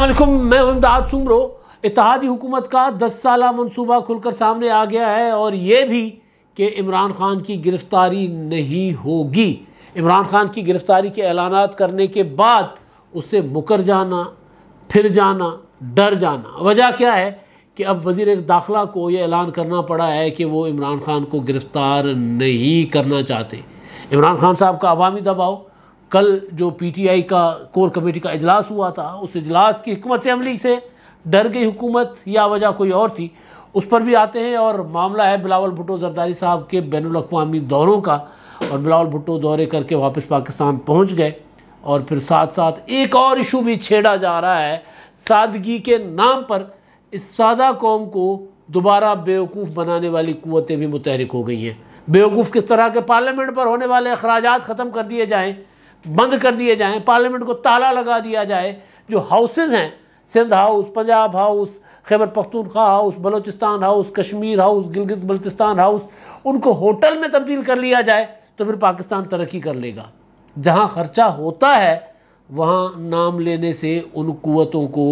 असलम मैं इमदाद सुमरो इतिहादी हुकूमत का दस साल मनसूबा खुलकर सामने आ गया है और ये भी कि इमरान खान की गिरफ़्तारी नहीं होगी इमरान खान की गिरफ़्तारी के ऐलान करने के बाद उससे मुकर जाना फिर जाना डर जाना वजह क्या है कि अब वज़ी दाखिला को ये ऐलान करना पड़ा है कि वो इमरान खान को गिरफ़्तार नहीं करना चाहते इमरान खान साहब का अवामी दबाव कल जो पीटीआई का कोर कमेटी का इजलास हुआ था उस इजलास की हमत अमली से डर गई हुकूमत या वजह कोई और थी उस पर भी आते हैं और मामला है बिलावल भुट्टो जरदारी साहब के बैन अवी दौरों का और बिलावल भुट्टो दौरे करके वापस पाकिस्तान पहुंच गए और फिर साथ साथ एक और इशू भी छेड़ा जा रहा है सादगी के नाम पर इस सादा कौम को दोबारा बेवकूफ़ बनाने वाली क़वतें भी मुतहरक हो गई हैं बेवकूफ़ किस तरह के पार्लियामेंट पर होने वाले अखराज ख़त्म कर दिए जाएँ बंद कर दिए जाएं पार्लियामेंट को ताला लगा दिया जाए जो हाउसेज हैं Sindh house Punjab house Khyber Pakhtunkhwa house Balochistan house Kashmir house Gilgit Baltistan house उनको होटल में तब्दील कर लिया जाए तो फिर पाकिस्तान तरक्की कर लेगा जहाँ ख़र्चा होता है वहाँ नाम लेने से उन क़वतों को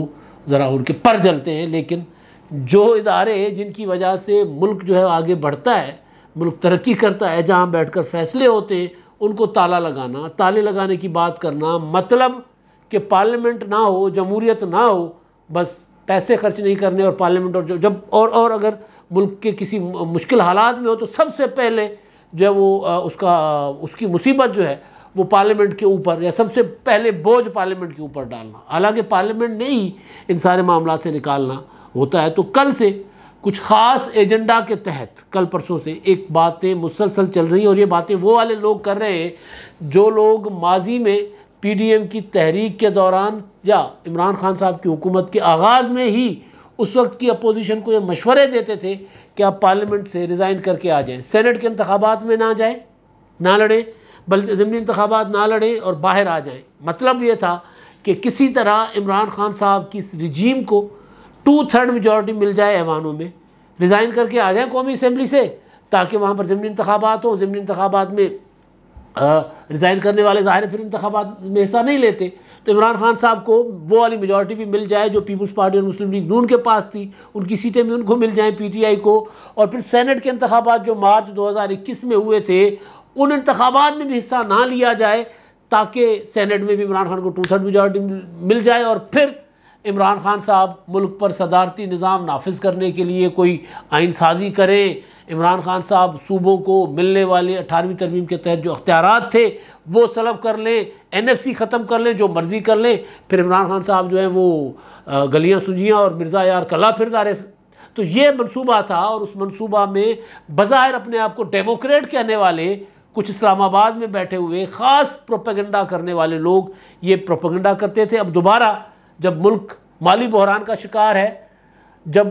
ज़रा उनके पर जलते हैं लेकिन जो इदारे जिनकी वजह से मुल्क जो है आगे बढ़ता है मुल्क तरक्की करता है जहाँ बैठ कर फैसले होते हैं उनको ताला लगाना ताले लगाने की बात करना मतलब कि पार्लियामेंट ना हो जमहूरियत ना हो बस पैसे खर्च नहीं करने और पार्लियामेंट और जब और और अगर मुल्क के किसी मुश्किल हालात में हो तो सबसे पहले जो है वो उसका उसकी मुसीबत जो है वो पार्लियामेंट के ऊपर या सबसे पहले बोझ पार्लियामेंट के ऊपर डालना हालांकि पार्लियामेंट ने ही इन सारे मामला से निकालना होता है तो कल से कुछ ख़ास एजेंडा के तहत कल परसों से एक बातें मुसलसल चल रही हैं और ये बातें वो वाले लोग कर रहे हैं जो लोग माजी में पीडीएम की तहरीक के दौरान या इमरान खान साहब की हुकूमत के आगाज़ में ही उस वक्त की अपोजिशन को ये मशवरे देते थे कि आप पार्लियामेंट से रिज़ाइन करके आ जाएं सेनेट के इंतबात में ना जाएं ना लड़ें बल्कि ज़मनी इंतबात ना लड़ें और बाहर आ जाएं मतलब ये था कि किसी तरह इमरान खान साहब की इस रिजीम को टू थर्ड मेजोरिटी मिल जाए ऐवानों में रिज़ाइन करके आ जाए कौमी असम्बली से ताकि वहाँ पर ज़मनी इंतबात हों ज़मनी इंतबात में रिज़ाइन करने वाले ज़ाहिर फिर इंतबात में हिस्सा नहीं लेते तो इमरान खान साहब को वो वाली मेजॉरिटी भी मिल जाए जो पीपल्स पार्टी और मुस्लिम लीग नून के पास थी उनकी सीटें भी उनको मिल जाएँ पी टी आई को और फिर सैनट के इंतबात जो मार्च दो हज़ार इक्कीस में हुए थे उन इंतबात में भी हिस्सा ना लिया जाए ताकि सैनट में भी इमरान खान को टू थर्ड मेजॉरिटी मिल जाए और फिर इमरान खान साहब मुल्क पर सदारती निज़ाम नाफिज करने के लिए कोई आइन साजी करें इमरान खान साहब सूबों को मिलने वाले अठारहवीं तरमीम के तहत जो अख्तियार थे वो सलब कर लें एन एफ सी ख़त्म कर लें जो मर्ज़ी कर लें फिर इमरान खान साहब जो है वो गलियाँ सुझियाँ और मिर्ज़ा यार कला फिर दारे तो ये मनसूबा था और उस मनसूबा में बज़ाहिर अपने आप को डेमोक्रेट कहने वाले कुछ इस्लामाबाद में बैठे हुए ख़ास प्रोपेगेंडा करने वाले लोग ये प्रोपेगेंडा करते थे अब दोबारा जब मुल्क माली बहरान का शिकार है जब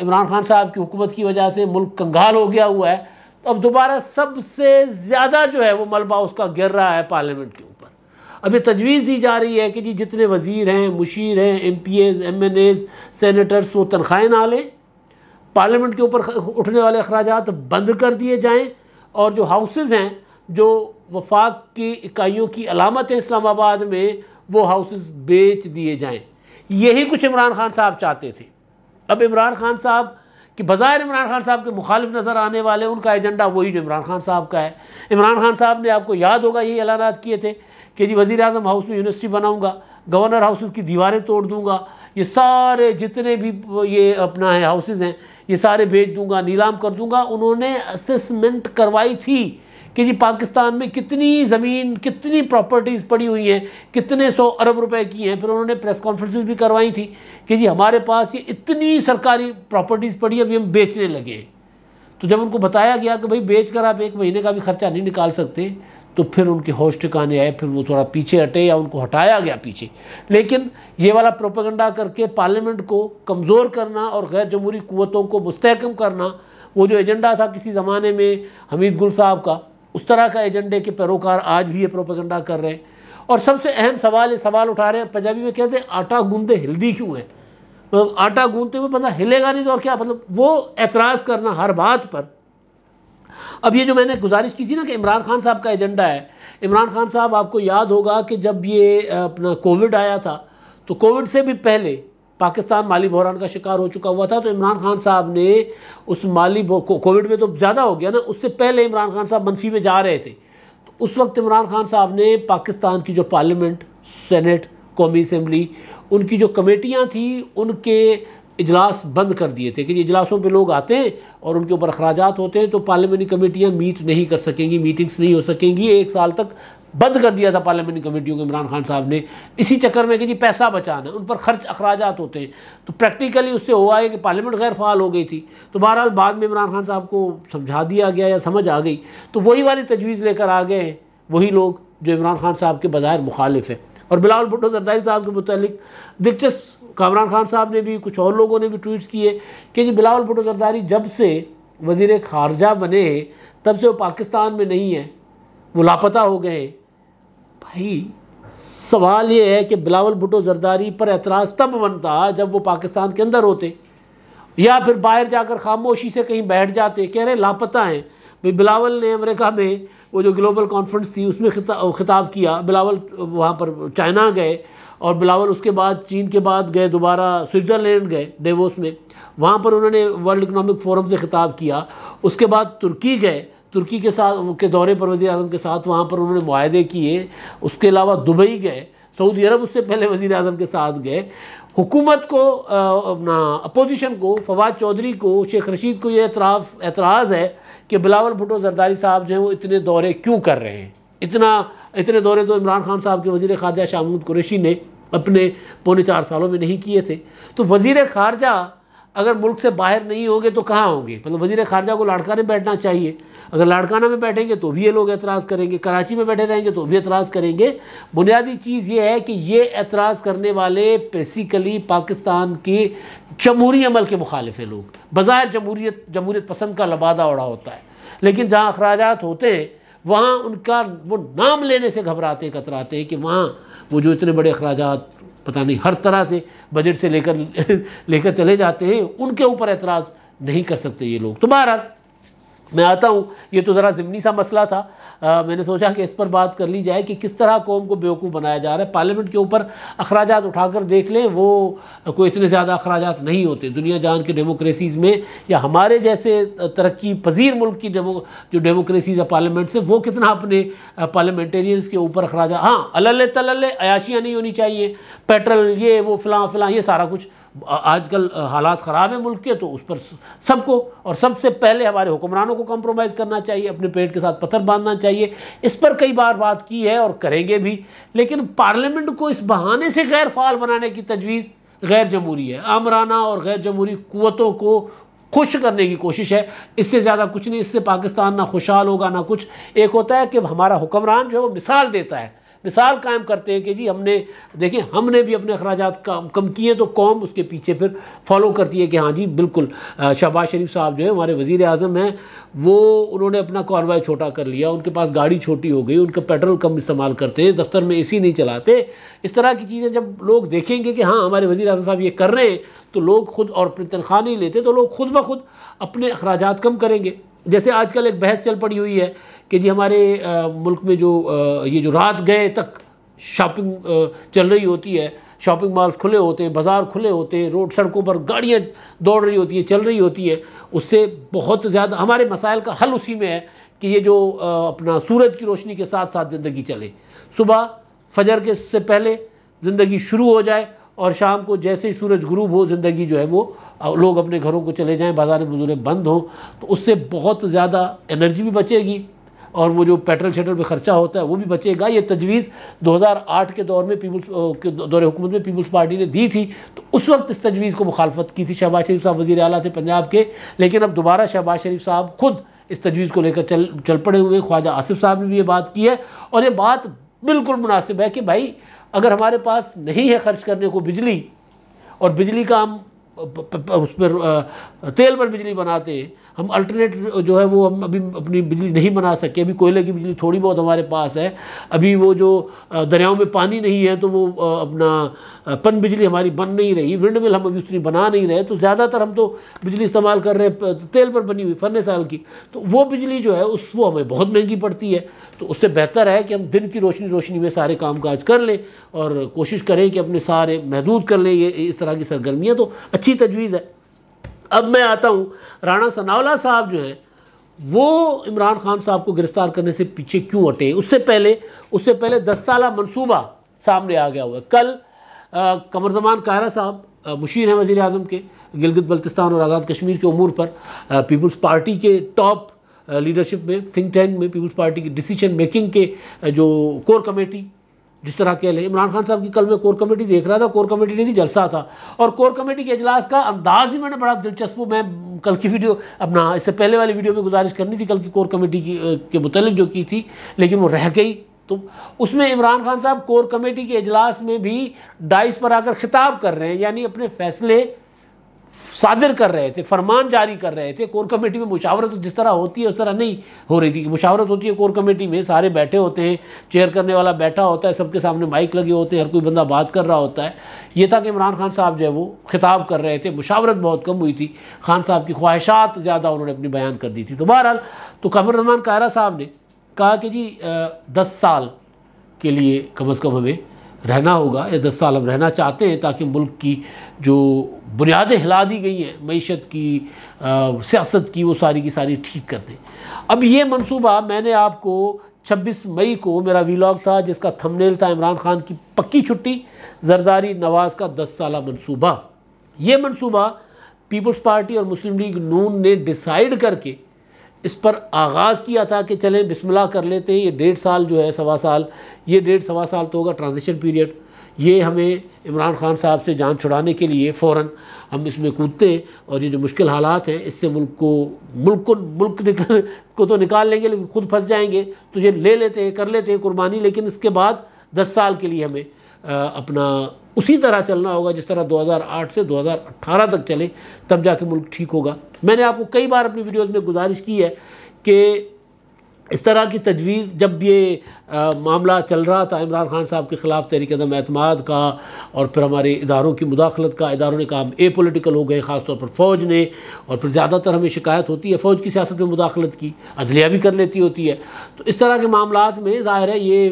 इमरान खान साहब की हुकूमत की वजह से मुल्क कंगाल हो गया हुआ है तो अब दोबारा सबसे ज़्यादा जो है वो मलबा उसका गिर रहा है पार्लियामेंट के ऊपर अब ये तजवीज़ दी जा रही है कि जी जितने वज़ीर हैं मुशीर हैं MPAs MNAs senators वो तनख्वाहें ना लें पार्लियामेंट के ऊपर उठने वाले अखराज बंद कर दिए जाएँ और जो हाउसेज़ हैं जो वफाक की इकाइयों की अलामत है इस्लामाबाद में वो हाउसेस बेच दिए जाएं यही कुछ इमरान खान साहब चाहते थे अब इमरान खान साहब कि बज़ाहिर इमरान खान साहब के मुखालिफ नज़र आने वाले उनका एजेंडा वही जो इमरान खान साहब का है इमरान खान साहब ने आपको याद होगा यही ऐलाना किए थे कि जी वज़ी अजम हाउस में यूनिवर्सिटी बनाऊँगा गवर्नर हाउसेज की दीवारें तोड़ दूँगा ये सारे जितने भी ये अपना है हाउसेज़ हैं ये सारे भेज दूँगा नीलाम कर दूँगा उन्होंने असेसमेंट करवाई थी कि जी पाकिस्तान में कितनी ज़मीन कितनी प्रॉपर्टीज़ पड़ी हुई हैं कितने सौ अरब रुपए की हैं फिर उन्होंने प्रेस कॉन्फ्रेंस भी करवाई थी कि जी हमारे पास ये इतनी सरकारी प्रॉपर्टीज़ पड़ी अभी हम बेचने लगे तो जब उनको बताया गया कि भाई बेच कर आप एक महीने का भी खर्चा नहीं निकाल सकते तो फिर उनके होश ठिकाने आए फिर वो थोड़ा पीछे हटे या उनको हटाया गया पीछे लेकिन ये वाला प्रोपेगंडा करके पार्लियामेंट को कमज़ोर करना और गैर जमहूरी क़वतों को मुस्तकम करना वो जो एजेंडा था किसी ज़माने में हमीद गुल साहब का उस तरह का एजेंडे के पैरोकार आज भी ये प्रोपेगेंडा कर रहे हैं और सबसे अहम सवाल ये सवाल उठा रहे हैं पंजाबी में कहते हैं आटा गूंदे हिल्दी क्यों है मतलब आटा गूंदते हुए बंदा हिलेगा नहीं तो और क्या मतलब वो एतराज़ करना हर बात पर अब ये जो मैंने गुजारिश की थी ना कि इमरान खान साहब का एजेंडा है इमरान खान साहब आपको याद होगा कि जब ये अपना कोविड आया था तो कोविड से भी पहले पाकिस्तान माली बहरान का शिकार हो चुका हुआ था तो इमरान खान साहब ने उस माली कोविड में तो ज़्यादा हो गया ना उससे पहले इमरान खान साहब मनफी में जा रहे थे तो उस वक्त इमरान खान साहब ने पाकिस्तान की जो पार्लियामेंट सेनेट कौमी असम्बली उनकी जो कमेटियाँ थी उनके इजलास बंद कर दिए थे कि इजलासों पे लोग आते हैं और उनके ऊपर अखराज होते हैं तो पार्लियामानी कमेटियाँ मीट नहीं कर सकेंगी मीटिंग्स नहीं हो सकेंगी एक साल तक बंद कर दिया था पार्लियामेंट्री कमेटियों को इमरान खान साहब ने इसी चक्कर में कि जी पैसा बचाना है उन पर खर्च अखराज होते हैं तो प्रैक्टिकली उससे हुआ है कि पार्लियामेंट गैर फाल हो गई थी तो बहरहाल बाद में इमरान खान साहब को समझा दिया गया या समझ आ गई तो वही वाली तजवीज़ लेकर आ गए हैं वही लोग जो इमरान खान साहब के बज़ाहिर मुखालिफ हैं और बिलावल भुट्टो जरदारी साहब के मतलब दिलचस्प कामरान खान साहब ने भी कुछ और लोगों ने भी ट्वीट्स किए कि जी बिलावल भुटो जरदारी जब से वजीर खारजा बने तब से वो पाकिस्तान में नहीं है वो लापता हो गए हैं भाई सवाल ये है कि बिलावल भुटो जरदारी पर एतराज़ तब बनता जब वो पाकिस्तान के अंदर होते या फिर बाहर जाकर खामोशी से कहीं बैठ जाते कह रहे लापता हैं भाई बिलावल ने अमेरिका में वो जो ग्लोबल कॉन्फ्रेंस थी उसमें खिताब किया बिलावल वहाँ पर चाइना गए और बिलावल उसके बाद चीन के बाद गए दोबारा स्विट्ज़रलैंड गए डेवोस में वहाँ पर उन्होंने वर्ल्ड इकनॉमिक फोरम से खिताब किया उसके बाद तुर्की गए तुर्की के साथ के दौरे पर वज़ी अजम के साथ वहाँ पर उन्होंने माहदे किए उसके अलावा दुबई गए सऊदी अरब उससे पहले वज़ी अजम के साथ गए हुकूमत को अपना अपोजिशन को फवाद चौधरी को शेख रशीद को ये एतराफ़ एतराज़ है कि बिलावल भुटो जरदारी साहब जो हैं वो इतने दौरे क्यों कर रहे हैं इतना इतने दौरे तो इमरान खान साहब के वज़ी ख़ारजा शाहमूद कुरेशी ने अपने पौने चार सालों में नहीं किए थे तो वज़ी ख़ारजा अगर मुल्क से बाहर नहीं होंगे तो कहाँ होंगे मतलब वजीर खारजा को लाड़का में बैठना चाहिए अगर लाड़काना में बैठेंगे तो भी ये लोग एतराज़ करेंगे कराची में बैठे रहेंगे तो भी एतराज़ करेंगे बुनियादी चीज़ ये है कि ये एतराज़ करने वाले बेसिकली पाकिस्तान के जमहूरी अमल के मुखालिफ हैं लोग बाहर जमहूरीत जमहूरीत पसंद का लबादा उड़ा होता है लेकिन जहाँ अखराज होते हैं वहाँ उनका वो नाम लेने से घबराते कतराते हैं कि वहाँ वो जो इतने बड़े अखराज पता नहीं हर तरह से बजट से लेकर लेकर चले जाते हैं उनके ऊपर एतराज़ नहीं कर सकते ये लोग तो बहरहाल मैं आता हूँ ये तो ज़रा ज़मनी सा मसला था आ, मैंने सोचा कि इस पर बात कर ली जाए कि किस तरह कौम को बेवकूफ़ बनाया जा रहा है पार्लियामेंट के ऊपर अखराज उठाकर देख लें वो कोई इतने ज़्यादा अखराज नहीं होते दुनिया जान के डेमोक्रेसीज़ में या हमारे जैसे तरक्की पजीर मुल्क की डेमो जो डेमोक्रेसीज़ है पार्लियामेंट से वो कितना अपने पार्लियामेंटेरियंस के ऊपर अखराज हाँ अलल तलल अयाशियाँ नहीं होनी चाहिए पेट्रोल ये वो फ़लाँ फ़लाँ ये सारा कुछ आजकल हालात ख़राब है मुल्क के तो उस पर सबको और सबसे पहले हमारे हुक्मरानों को कम्प्रोमाइज़ करना चाहिए अपने पेट के साथ पत्थर बांधना चाहिए इस पर कई बार बात की है और करेंगे भी लेकिन पार्लियामेंट को इस बहाने से गैर फाल बनाने की तजवीज़ गैर जमहूरी है आमराना और गैर जमहूरी क़वतों को खुश करने की कोशिश है इससे ज़्यादा कुछ नहीं इससे पाकिस्तान ना खुशहाल होगा ना कुछ एक होता है कि हमारा हुक्मरान जो है वो मिसाल देता है मिसाल कायम करते हैं कि जी हमने देखें हमने भी अपने अखराज कम कम किए तो कौम उसके पीछे फिर फॉलो करती है कि हाँ जी बिल्कुल शहबाज शरीफ साहब जो है हमारे वज़ी अजम हैं वो उन्होंने अपना कॉन्वाय छोटा कर लिया उनके पास गाड़ी छोटी हो गई उनका पेट्रोल कम इस्तेमाल करते हैं दफ्तर में ए सी नहीं चलाते इस तरह की चीज़ें जब लोग देखेंगे कि हाँ हमारे वज़ी अजम साहब ये कर रहे हैं तो लोग खुद और अपनी तनख्वाह नहीं लेते तो लोग खुद ब खुद अपने अखराज कम करेंगे जैसे आजकल एक बहस चल पड़ी हुई है कि जी हमारे मुल्क में जो ये जो रात गए तक शॉपिंग चल रही होती है शॉपिंग मॉल्स खुले होते हैं बाज़ार खुले होते हैं रोड सड़कों पर गाड़ियाँ दौड़ रही होती हैं चल रही होती है उससे बहुत ज़्यादा हमारे मसाइल का हल उसी में है कि ये जो अपना सूरज की रोशनी के साथ साथ ज़िंदगी चले सुबह फजर के से पहले ज़िंदगी शुरू हो जाए और शाम को जैसे ही सूरज गुरूब हो ज़िंदगी जो है वो लोग अपने घरों को चले जाएं बाज़ार बुजुर्ग बंद हों तो उससे बहुत ज़्यादा एनर्जी भी बचेगी और वो जो पेट्रोल शेट्रोल पर खर्चा होता है वो भी बचेगा ये तजवीज़ 2008 के दौर में पीपल्स के दौर हुकूमत में पीपल्स पार्टी ने दी थी तो उस वक्त इस तजवीज़ को मुखालफत की थी शहबाज शरीफ साहब वज़ी अला थे पंजाब के लेकिन अब दोबारा शहबाज शरीफ साहब खुद इस तजवीज़ को लेकर चल चल पड़े हुए ख्वाजा आसिफ साहब ने भी ये बात की है और ये बात बिल्कुल मुनासिब है कि भाई अगर हमारे पास नहीं है खर्च करने को बिजली और बिजली का हम उस पर तेल पर बिजली बनाते हम अल्टरनेट जो है वो हम अभी अपनी बिजली नहीं बना सके अभी कोयले की बिजली थोड़ी बहुत हमारे पास है अभी वो जो दरियाओं में पानी नहीं है तो वो अपना पन बिजली हमारी बन नहीं रही विंड मिल हम अभी उतनी बना नहीं रहे तो ज़्यादातर हम तो बिजली इस्तेमाल कर रहे हैं तेल पर बनी हुई फरने साल की तो वो बिजली जो है उस वो हमें बहुत महंगी पड़ती है तो उससे बेहतर है कि हम दिन की रोशनी रोशनी में सारे काम काज कर लें और कोशिश करें कि अपने सारे महदूद कर लें ये इस तरह की सरगर्मियाँ तो अच्छी तजवीज़ है अब मैं आता हूँ राणा सनावला साहब जो हैं वो इमरान खान साहब को गिरफ्तार करने से पीछे क्यों हटे उससे पहले उससे पहले दस साल मनसूबा सामने आ गया हुआ है कल कमरजमान कायरा साहब मुशीर हैं वज़ी अजम के गिलगित बल्तिस्तान और आज़ाद कश्मीर के अमूर पर पीपल्स पार्टी के टॉप लीडरशिप में थिंक टैंक में पीपल्स पार्टी की डिसीजन मेकिंग के जो कोर कमेटी जिस तरह के इमरान खान साहब की कल मैं कोर कमेटी देख रहा था कोर कमेटी नहीं थी जलसा था और कोर कमेटी के अजलास का अंदाज भी मैंने बड़ा दिलचस्प मैं कल की वीडियो अपना इससे पहले वाली वीडियो में गुजारिश करनी थी कल की कोर कमेटी की के मतलब जो की थी लेकिन वो रह गई तो उसमें इमरान खान साहब कोर कमेटी के अजलास में भी डाइस पर आकर खिताब कर रहे हैं यानी अपने फैसले सादिर कर रहे थे फरमान जारी कर रहे थे कोर कमेटी में मुशावरत तो जिस तरह होती है उस तरह नहीं हो रही थी कि मुशावरत होती है कोर कमेटी में सारे बैठे होते हैं चेयर करने वाला बैठा होता है सबके सामने माइक लगे होते हैं हर कोई बंदा बात कर रहा होता है ये था कि इमरान खान साहब जो है वो खिताब कर रहे थे मुशावरत बहुत कम हुई थी खान साहब की ख्वाहिशात ज़्यादा उन्होंने अपनी बयान कर दी थी तो बहरहाल तो कमर रहमान कायरा साहब ने कहा कि जी दस साल के लिए कम अज़ कम हमें रहना होगा या दस साल हम रहना चाहते हैं ताकि मुल्क की जो बुनियादें हिला दी गई हैं मीशत की सियासत की वो सारी की सारी ठीक कर दें अब ये मनसूबा मैंने आपको 26 मई को मेरा वीलॉग था जिसका थंबनेल था इमरान खान की पक्की छुट्टी जरदारी नवाज़ का दस साल मनसूबा ये मनसूबा पीपल्स पार्टी और मुस्लिम लीग नून ने डिसाइड करके इस पर आगाज़ किया था कि चलें बिस्मिल्लाह कर लेते हैं ये डेढ़ साल जो है सवा साल ये डेढ़ सवा साल तो होगा ट्रांजिशन पीरियड ये हमें इमरान खान साहब से जान छुड़ाने के लिए फ़ौर हम इसमें कूदते हैं और ये जो मुश्किल हालात हैं इससे मुल्क को मुल्क को मुल्क निकल को तो निकाल लेंगे लेकिन खुद फंस जाएंगे तो ये ले लेते हैं कर लेते हैं कुर्बानी लेकिन इसके बाद दस साल के लिए हमें अपना उसी तरह चलना होगा जिस तरह 2008 से 2018 तक चले तब जाके मुल्क ठीक होगा मैंने आपको कई बार अपनी वीडियोस में गुजारिश की है कि इस तरह की तजवीज़ जब ये आ, मामला चल रहा था इमरान खान साहब के ख़िलाफ़ तहरीक दम अतमाद का और फिर हमारे इदारों की मुदाखलत का इदारों ने काम ए पोलिटिकल हो गए ख़ासतौर पर फ़ौज ने और फिर ज़्यादातर हमें शिकायत होती है फ़ौज की सियासत में मुदाखलत की अदलिया भी कर लेती होती है तो इस तरह के मामला में ज़ाहिर है ये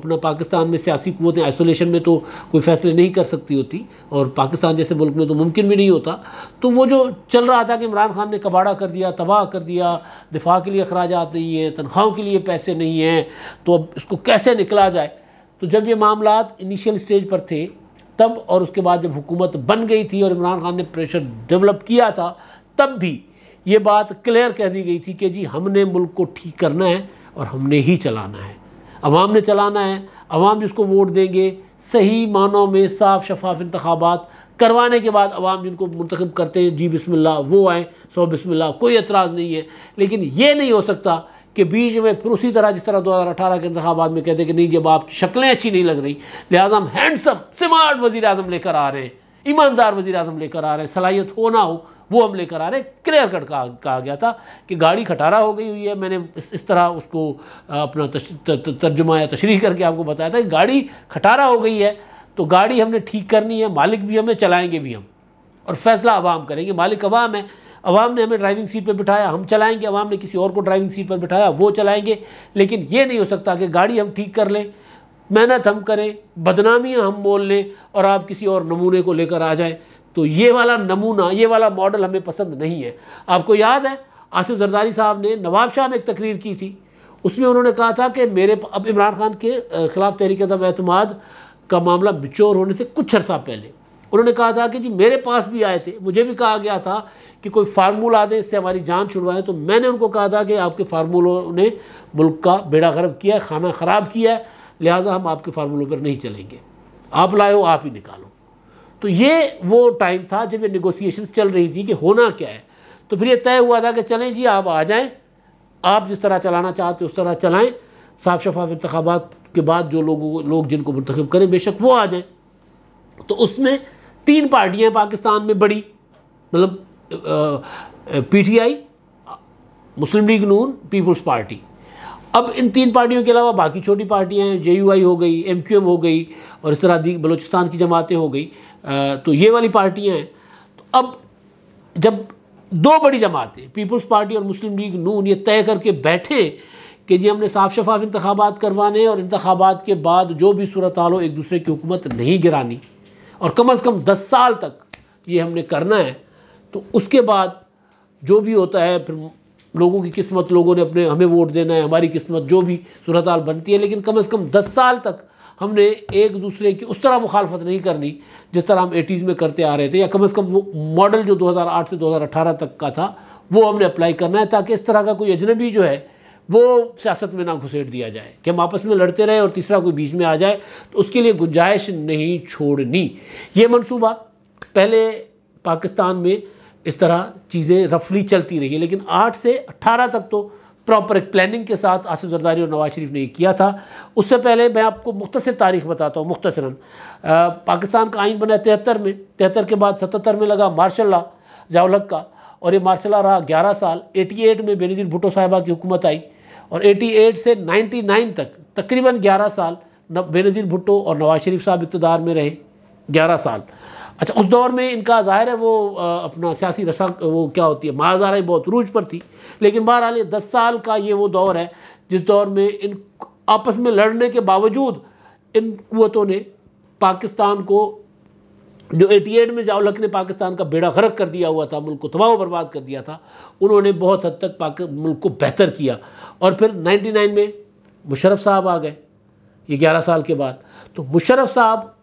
अपना पाकिस्तान में सियासी क़वतें आइसोलेशन में तो कोई फ़ैसले नहीं कर सकती होती और पाकिस्तान जैसे मुल्क में तो मुमकिन भी नहीं होता तो वो जो चल रहा था कि इमरान खान ने कबाड़ा कर दिया तबाह कर दिया दिफा के लिए अखराज नहीं है तनख्वाह तनख्वाहों के लिए पैसे नहीं हैं तो अब इसको कैसे निकला जाए तो जब ये मामला इनिशियल स्टेज पर थे तब और उसके बाद जब हुकूमत बन गई थी और इमरान खान ने प्रेशर डेवलप किया था तब भी ये बात क्लियर कह दी गई थी कि जी हमने मुल्क को ठीक करना है और हमने ही चलाना है अवाम ने चलाना है अवाम जिसको वोट देंगे सही मानों में साफ शफाफ इंतबात करवाने के बाद अवाम जिनको मंतखब करते हैं जी बिसमिल्ला वो आए सो बिसमिल्ला कोई एतराज़ नहीं है लेकिन ये नहीं हो सकता के बीच में फिर उसी तरह जिस तरह दो हज़ार अठारह के इंतबात में कहते कि नहीं जब आप शक्लें अच्छी नहीं लग रही लिहाजा हम हैंडसम स्मार्ट वजी अजम लेकर आ रहे हैं ईमानदार वजी अजम लेकर आ रहे हैं सलाहियत हो ना हो वो हम लेकर आ रहे हैं क्लियर कट कहा, कहा गया था कि गाड़ी खटारा हो गई हुई है मैंने इस, इस तरह उसको अपना तर्जुमा या तशरी करके आपको बताया था कि गाड़ी खटारा हो गई है तो गाड़ी हमने ठीक करनी है मालिक भी हमें चलाएँगे भी हम और फैसला आवाम करेंगे मालिक आवाम है अवाम ने हमें ड्राइविंग सीट पर बिठाया हम चलाएँगे अवाम ने किसी और को ड्राइविंग सीट पर बिठाया वो चलाएँगे लेकिन ये नहीं हो सकता कि गाड़ी हम ठीक कर लें मेहनत हम करें बदनामियाँ हम बोल लें और आप किसी और नमूने को लेकर आ जाएँ तो ये वाला नमूना ये वाला मॉडल हमें पसंद नहीं है आपको याद है आसिफ जरदारी साहब ने नवाब शाह में एक तकरीर की थी उसमें उन्होंने कहा था कि मेरे अब इमरान खान के ख़िलाफ़ तहरीक अदम अतमाद का मामला मिचोर होने से कुछ अर्सा पहले उन्होंने कहा था कि जी मेरे पास भी आए थे मुझे भी कहा गया था कि कोई फार्मूला दें इससे हमारी जान छुड़वाएं तो मैंने उनको कहा था कि आपके फार्मूलों ने मुल्क का बेड़ा गर्व किया है खाना ख़राब किया है लिहाजा हम आपके फार्मूलों पर नहीं चलेंगे आप लाए आप ही निकालो तो ये वो टाइम था जब ये निगोसिएशन चल रही थी कि होना क्या है तो फिर ये तय हुआ था कि चलें जी आप आ जाएँ आप जिस तरह चलाना चाहते उस तरह चलाएँ साफ शफाफ इंतबात के बाद जो लोगों लोग जिनको मुंतखब करें बेशक वो आ जाएँ तो उसमें तीन पार्टियां पाकिस्तान में बड़ी मतलब PTI Muslim League Noon Peoples Party अब इन तीन पार्टियों के अलावा बाकी छोटी पार्टियां हैं जे हो गई एम हो गई और इस तरह दी बलोचिस्तान की जमातें हो गई तो ये वाली पार्टियां हैं तो अब जब दो बड़ी जमातें पीपल्स पार्टी और मुस्लिम लीग नून ये तय करके बैठे कि जी हमने साफ शफाफ इंतबात करवाने और इंतबात के बाद जो भी सूरत हाल हो एक दूसरे की हुकूमत नहीं गिरानी और कम से कम दस साल तक ये हमने करना है तो उसके बाद जो भी होता है फिर लोगों की किस्मत लोगों ने अपने हमें वोट देना है हमारी किस्मत जो भी सूरत बनती है लेकिन कम से कम दस साल तक हमने एक दूसरे की उस तरह मुखालफत नहीं करनी जिस तरह हम एटीज़ में करते आ रहे थे या कम से कम वो मॉडल जो 2008 से 2018 तक का था वो हमने अप्लाई करना है ताकि इस तरह का कोई अजनबी जो है वो सियासत में ना घुसेट दिया जाए कि हम आपस में लड़ते रहें और तीसरा कोई बीच में आ जाए तो उसके लिए गुंजाइश नहीं छोड़नी ये मनसूबा पहले पाकिस्तान में इस तरह चीज़ें रफली चलती रही लेकिन आठ से अट्ठारह तक तो प्रॉपर एक प्लानिंग के साथ आसिफ जरदारी और नवाज शरीफ ने किया था उससे पहले मैं आपको मुख्तर तारीख बताता हूँ मुख्तसरा पाकिस्तान का आइन बना तिहत्तर में तिहत्तर के बाद सतहत्तर में लगा मार्शल ला जावलक का और ये मार्शल रहा ग्यारह साल एटी एट में बेनजीर भुटो साहिबा की हुकूमत आई और 88 से 99 तक तकरीबन 11 साल बेनज़ीर भुट्टो और नवाज शरीफ साहब इकतदार में रहे 11 साल अच्छा उस दौर में इनका ज़ाहिर है वो अपना सियासी रसा वो क्या होती है माजारा बहुत रूज पर थी लेकिन बहरहाल ये दस साल का ये वो दौर है जिस दौर में इन आपस में लड़ने के बावजूद इन कुतों ने पाकिस्तान को जो 88 में जावलक ने पाकिस्तान का बेड़ा गर्क कर दिया हुआ था मुल्क को तबाह बर्बाद कर दिया था उन्होंने बहुत हद तक पाक मुल्क को बेहतर किया और फिर 99 में मुशरफ साहब आ गए ये 11 साल के बाद तो मुशरफ साहब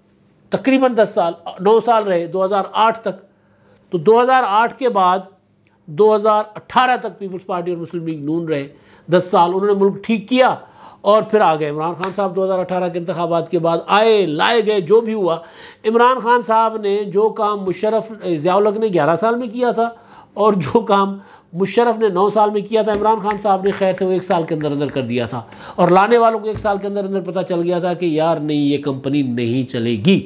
तकरीबन 10 साल 9 साल रहे 2008 तक तो 2008 के बाद 2018 तक पीपल्स पार्टी और मुस्लिम लीग नून रहे दस साल उन्होंने मुल्क ठीक किया और फिर आ गए इमरान खान साहब 2018 के इंतबात के बाद आए लाए गए जो भी हुआ इमरान खान साहब ने जो काम मुशरफ ज़ियालक ने 11 साल में किया था और जो काम मुशरफ ने 9 साल में किया था इमरान खान साहब ने खैर से वो एक साल के अंदर अंदर कर दिया था और लाने वालों को एक साल के अंदर अंदर पता चल गया था कि यार नहीं ये कंपनी नहीं चलेगी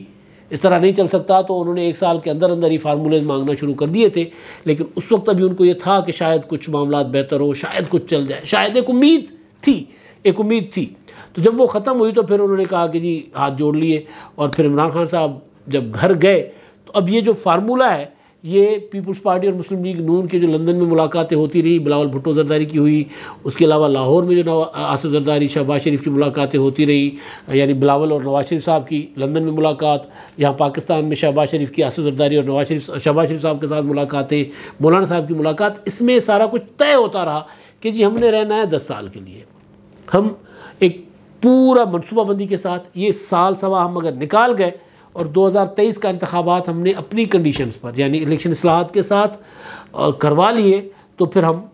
इस तरह नहीं चल सकता तो उन्होंने एक साल के अंदर अंदर ही फार्मूलेज मांगना शुरू कर दिए थे लेकिन उस वक्त अभी उनको ये था कि शायद कुछ मामला बेहतर हो शायद कुछ चल जाए शायद एक उम्मीद थी एक उम्मीद थी तो जब वो ख़त्म हुई तो फिर उन्होंने कहा कि जी हाथ जोड़ लिए और फिर इमरान खान साहब जब घर गए तो अब ये जो फार्मूला है ये पीपल्स पार्टी और मुस्लिम लीग नून की जो लंदन में मुलाकातें होती रही बिलावल भुट्टो जरदारी की हुई उसके अलावा लाहौर में जो आसिफ जरदारी शहबाज शरीफ की मुलाकातें होती रही यानी बिलावल और नवाज शरीफ साहब की लंदन में मुलाकात यहाँ पाकिस्तान में शहबाज शरीफ की आसिफ जरदारी और नवाज शरीफ शहबाज शरीफ साहब के साथ मुलाकातें मौलाना साहब की मुलाकात इसमें सारा कुछ तय होता रहा कि जी हमने रहना है दस साल के लिए हम एक पूरा मनसूबाबंदी के साथ ये साल सवा हम अगर निकाल गए और 2023 का इंतबात हमने अपनी कंडीशंस पर यानी इलेक्शन असलाहत के साथ करवा लिए तो फिर हम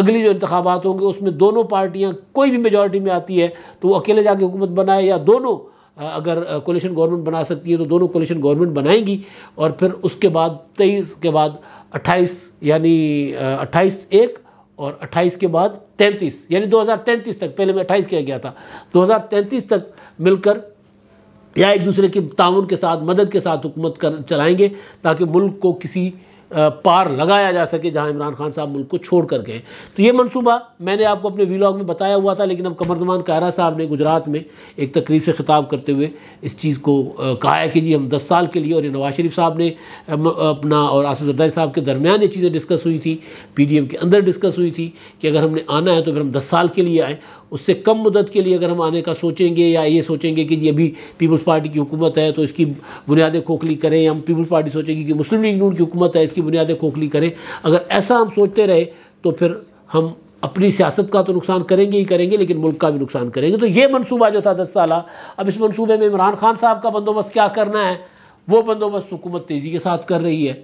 अगली जो इंतबात होंगे उसमें दोनों पार्टियाँ कोई भी मेजॉरिटी में आती है तो वो अकेले जाके हुकूमत बनाए या दोनों अगर कोलेशन गवर्नमेंट बना सकती है तो दोनों कोलेशन गवर्नमेंट बनाएंगी और फिर उसके बाद तेईस के बाद अट्ठाईस यानी अट्ठाईस एक और 28 के बाद 33 यानी 2033 तक पहले मैं 28 किया गया था 2033 तक मिलकर या एक दूसरे के ताउन के साथ मदद के साथ हुकूमत कर चलाएंगे ताकि मुल्क को किसी पार लगाया जा सके जहां इमरान खान साहब मुल्क को छोड़ कर गए तो ये मनसूबा मैंने आपको अपने वीलॉग में बताया हुआ था लेकिन अब कमरदमान कायरा साहब ने गुजरात में एक तकरीब से खिताब करते हुए इस चीज़ को कहा है कि जी हम दस साल के लिए और ये नवाज शरीफ साहब ने अपना और आसिफ जरदारी साहब के दरमियान ये चीज़ें डिस्कस हुई थी पी के अंदर डिस्कस हुई थी कि अगर हमने आना है तो फिर हम दस साल के लिए आएँ उससे कम मदद के लिए अगर हम आने का सोचेंगे या ये सोचेंगे कि ये अभी पीपल्स पार्टी की हुकूमत है तो इसकी बुनियादें खोखली करें हम पीपल्स पार्टी सोचेंगे कि मुस्लिम लीग नून की हुकूमत है इसकी बुनियादें खोखली करें अगर ऐसा हम सोचते रहे तो फिर हम अपनी सियासत का तो नुकसान करेंगे ही करेंगे लेकिन मुल्क का भी नुकसान करेंगे तो ये मनसूबा जो था दस साल अब इस मनसूबे में इमरान खान साहब का बंदोबस्त क्या करना है वो बंदोबस्त हुकूमत तेज़ी के साथ कर रही है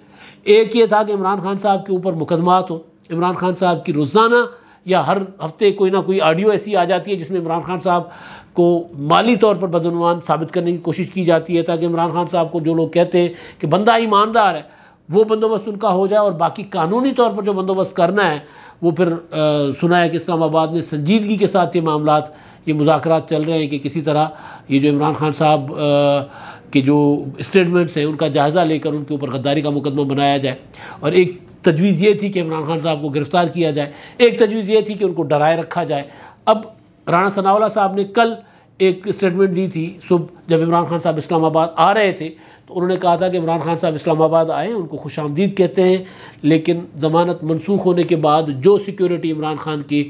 एक ये था कि इमरान खान साहब के ऊपर मुकदमात हों इमरान खान साहब की रोज़ाना या हर हफ्ते कोई ना कोई ऑडियो ऐसी आ जाती है जिसमें इमरान खान साहब को माली तौर पर बदनवान साबित करने की कोशिश की जाती है ताकि इमरान खान साहब को जो लोग कहते हैं कि बंदा ईमानदार है वो बंदोबस्त उनका हो जाए और बाकी कानूनी तौर पर जो बंदोबस्त करना है वो फिर आ, सुना है कि इस्लामाबाद में संजीदगी के साथ ये मामला ये मुजाकर चल रहे हैं कि किसी तरह ये जो इमरान खान साहब के जो स्टेटमेंट्स हैं उनका जायज़ा लेकर उनके ऊपर गद्दारी का मुकदमा बनाया जाए और एक तजवीज़ ये थी कि इमरान खान साहब को गिरफ़्तार किया जाए एक तजवीज़ ये थी कि उनको डराए रखा जाए अब राणा सनावला साहब ने कल एक स्टेटमेंट दी थी सुबह जब इमरान खान साहब इस्लामाबाद आ रहे थे तो उन्होंने कहा था कि इमरान खान साहब इस्लामाबाद आए उनको खुश आमदीद कहते हैं लेकिन ज़मानत मनसूख होने के बाद जो सिक्योरिटी इमरान खान की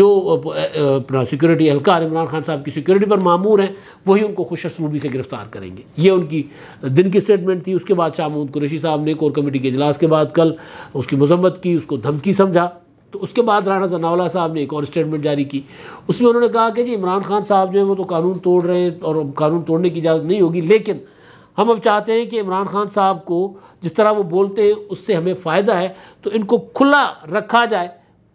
जो सिक्योरिटी एहलकार इमरान खान साहब की सिक्योरिटी पर मामूर हैं वही उनको खुश असलूबी से गिरफ़्तार करेंगे ये उनकी दिन की स्टेटमेंट थी उसके बाद शाह महमूद कुरेशी साहब ने कोर कमेटी के अजलास के बाद कल उसकी मजम्मत की उसको धमकी समझा तो उसके बाद राणा जनावला साहब ने एक और स्टेटमेंट जारी की उसमें उन्होंने कहा कि जी इमरान खान साहब जो है वो तो कानून तोड़ रहे हैं और कानून तोड़ने की इजाज़त नहीं होगी लेकिन हम अब चाहते हैं कि इमरान खान साहब को जिस तरह वो बोलते हैं उससे हमें फ़ायदा है तो इनको खुला रखा जाए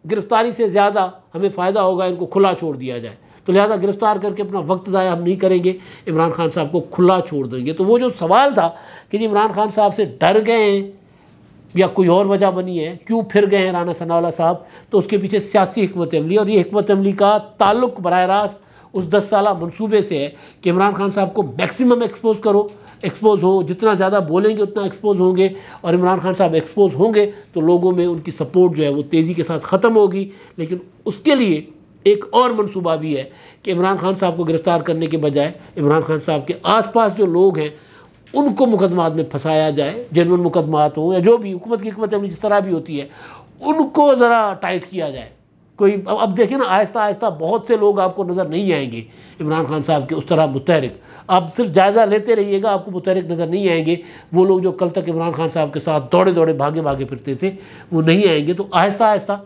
गिरफ़्तारी से ज़्यादा हमें फ़ायदा होगा इनको खुला छोड़ दिया जाए तो लिहाजा गिरफ़्तार करके अपना वक्त ज़ाया हम नहीं करेंगे इमरान खान साहब को खुला छोड़ देंगे तो वो जो सवाल था कि जी इमरान खान साहब से डर गए हैं या कोई और वजह बनी है क्यों फिर गए हैं राना सनावला साहब तो उसके पीछे सियासी हमत अमली और ये हमत अमली का ताल्लुक बरह रास्त उस दस साल मनसूबे से है कि इमरान खान साहब को मैक्सिमम एक्सपोज करो एक्सपोज हो जितना ज़्यादा बोलेंगे उतना एक्सपोज होंगे और इमरान खान साहब एक्सपोज होंगे तो लोगों में उनकी सपोर्ट जो है वो तेज़ी के साथ ख़त्म होगी लेकिन उसके लिए एक और मनसूबा भी है कि इमरान खान साहब को गिरफ़्तार करने के बजाय इमरान खान साहब के आसपास जो लोग हैं उनको मुकदमात में फंसाया जाए जेनवन मुकदमात हो या जो भी हुकूमत की हमत जिस तरह भी होती है उनको ज़रा टाइट किया जाए कोई अब अब देखिए ना आहिस्ता आहिस्ता बहुत से लोग आपको नज़र नहीं आएंगे इमरान खान साहब के उस तरह मुतहरक आप सिर्फ जायज़ा लेते रहिएगा आपको मुतहरक नज़र नहीं आएंगे वो लोग जो कल तक इमरान खान साहब के साथ दौड़े दौड़े भागे भागे फिरते थे वो नहीं आएंगे तो आहिस्ता आहिस्ता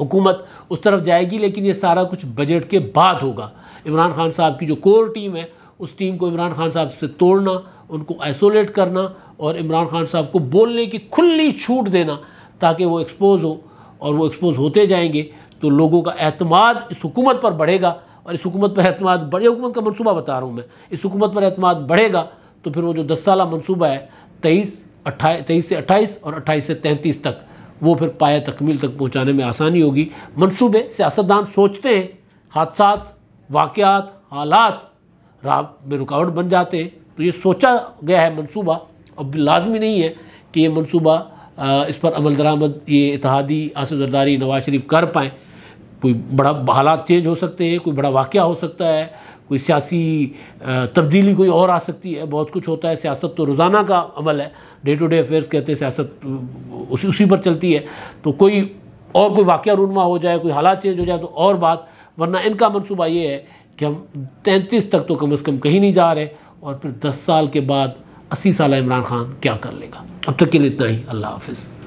हुकूमत उस तरफ जाएगी लेकिन ये सारा कुछ बजट के बाद होगा इमरान खान साहब की जो कोर टीम है उस टीम को इमरान खान साहब से तोड़ना उनको आइसोलेट करना और इमरान खान साहब को बोलने की खुली छूट देना ताकि वो एक्सपोज हो और वो एक्सपोज होते जाएंगे तो लोगों का अहतमाद इस हुकूमत पर बढ़ेगा और इस हुकूमत पर अहतमाद बड़ी हुकूमत का मनसूबा बता रहा हूँ मैं इस हुकूमत पर अहतमाद बढ़ेगा तो फिर वो जो दस साल मनसूबा है तेईस अट्ठाईस तेईस से अट्ठाईस और अट्ठाईस से तैंतीस तक वो फिर पाए तकमील तक पहुँचाने में आसानी होगी मनसूबे सियासतदान सोचते हैं हादसा वाक़ात हालात राह में रुकावट बन जाते हैं तो ये सोचा गया है मनसूबा अब लाजमी नहीं है कि ये मनसूबा इस पर अमल दरामद ये इतिहादी आसफ़ जरदारी नवाज शरीफ कर पाएँ कोई बड़ा हालात चेंज हो सकते हैं कोई बड़ा वाक़ हो सकता है कोई सियासी तब्दीली कोई और आ सकती है बहुत कुछ होता है सियासत तो रोज़ाना का अमल है डे टू डे अफेयर्स कहते हैं सियासत उसी उसी पर चलती है तो कोई और कोई वाक़ रूनमा हो जाए कोई हालात चेंज हो जाए तो और बात वरना इनका मनसूबा ये है कि हम तैंतीस तक तो कम अज़ कम कहीं नहीं जा रहे और फिर दस साल के बाद अस्सी साल इमरान खान क्या कर लेगा अब तक के लिए इतना ही अल्लाह हाफिज़